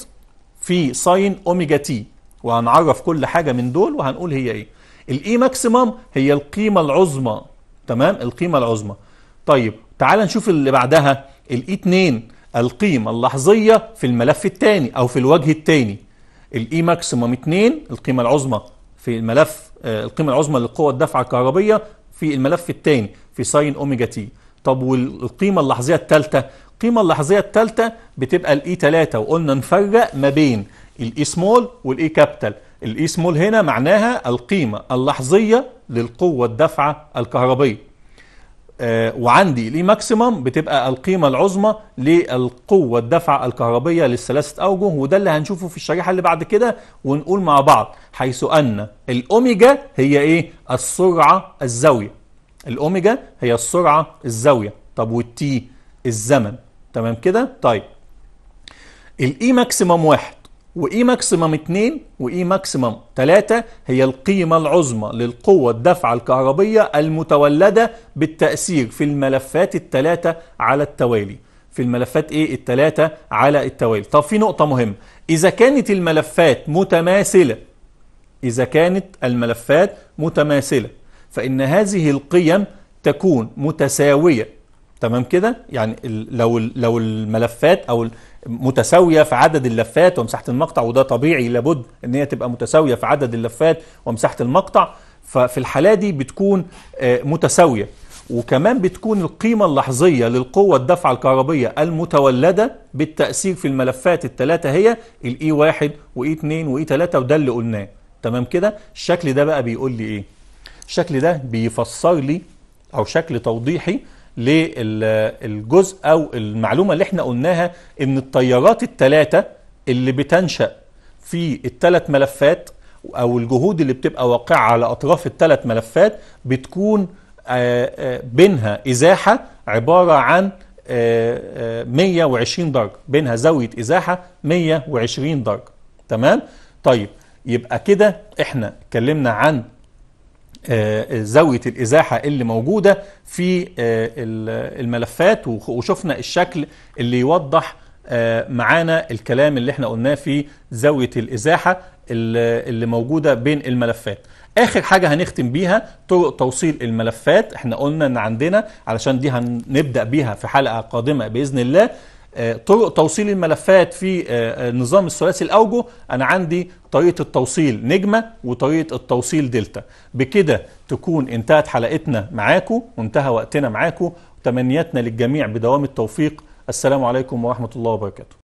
A: في ساين أوميجا تي وهنعرف كل حاجة من دول وهنقول هي إيه الاي ماكسيمم e هي القيمه العظمى تمام القيمه العظمى طيب تعال نشوف اللي بعدها الاي e 2 القيمه اللحظيه في الملف الثاني او في الوجه الثاني الاي e ماكسيمم 2 القيمه العظمى في الملف آه، القيمه العظمى للقوه الدافعه الكهربيه في الملف الثاني في ساين اوميجا تي طب والقيمه اللحظيه الثالثه القيمه اللحظيه الثالثه بتبقى الاي 3 وقلنا نفرق ما بين الاي سمول والاي كابيتال الاي سمول هنا معناها القيمة اللحظية للقوة الدافعة الكهربية آه وعندي الاي ماكسيمم بتبقى القيمة العظمى للقوة الدافعة الكهربية للثلاثة أوجه وده اللي هنشوفه في الشريحة اللي بعد كده ونقول مع بعض حيث أن الأوميجا هي إيه؟ السرعة الزاوية الأوميجا هي السرعة الزاوية طب والتي الزمن تمام كده؟ طيب الاي ماكسيمم واحد وإي ماكسيمم 2 وإي ماكسيمم 3 هي القيمة العظمى للقوة الدفعة الكهربية المتولدة بالتأثير في الملفات الثلاثة على التوالي في الملفات ايه الثلاثة على التوالي طب في نقطة مهمة إذا كانت الملفات متماثلة إذا كانت الملفات متماثلة فإن هذه القيم تكون متساوية تمام كده يعني لو لو الملفات او متساويه في عدد اللفات ومساحه المقطع وده طبيعي لابد ان هي تبقى متساويه في عدد اللفات ومساحه المقطع ففي الحاله دي بتكون آه، متساويه وكمان بتكون القيمة اللحظية للقوة الدفعة الكهربية المتولدة بالتأثير في الملفات الثلاثة هي الاي e واحد واي e اتنين واي e تلاتة وده اللي قلناه تمام كده الشكل ده بقى بيقول لي ايه الشكل ده بيفسر لي او شكل توضيحي للجزء او المعلومه اللي احنا قلناها ان التيارات الثلاثه اللي بتنشا في الثلاث ملفات او الجهود اللي بتبقى واقعه على اطراف الثلاث ملفات بتكون آه، آه، بينها ازاحه عباره عن 120 آه، درجه بينها زاويه ازاحه 120 درجه تمام طيب يبقى كده احنا اتكلمنا عن آه، زاويه الازاحه اللي موجوده في آه، الملفات وشفنا الشكل اللي يوضح آه، معانا الكلام اللي احنا قلناه في زاويه الازاحه اللي موجوده بين الملفات اخر حاجه هنختم بيها طرق توصيل الملفات احنا قلنا ان عندنا علشان دي هنبدا بيها في حلقه قادمه باذن الله آه، طرق توصيل الملفات في آه، آه، نظام الثلاثي الاوجه انا عندي طريقه التوصيل نجمه وطريقه التوصيل دلتا بكده تكون انتهت حلقتنا معاكم وانتهى وقتنا معاكم تمنياتنا للجميع بدوام التوفيق السلام عليكم ورحمه الله وبركاته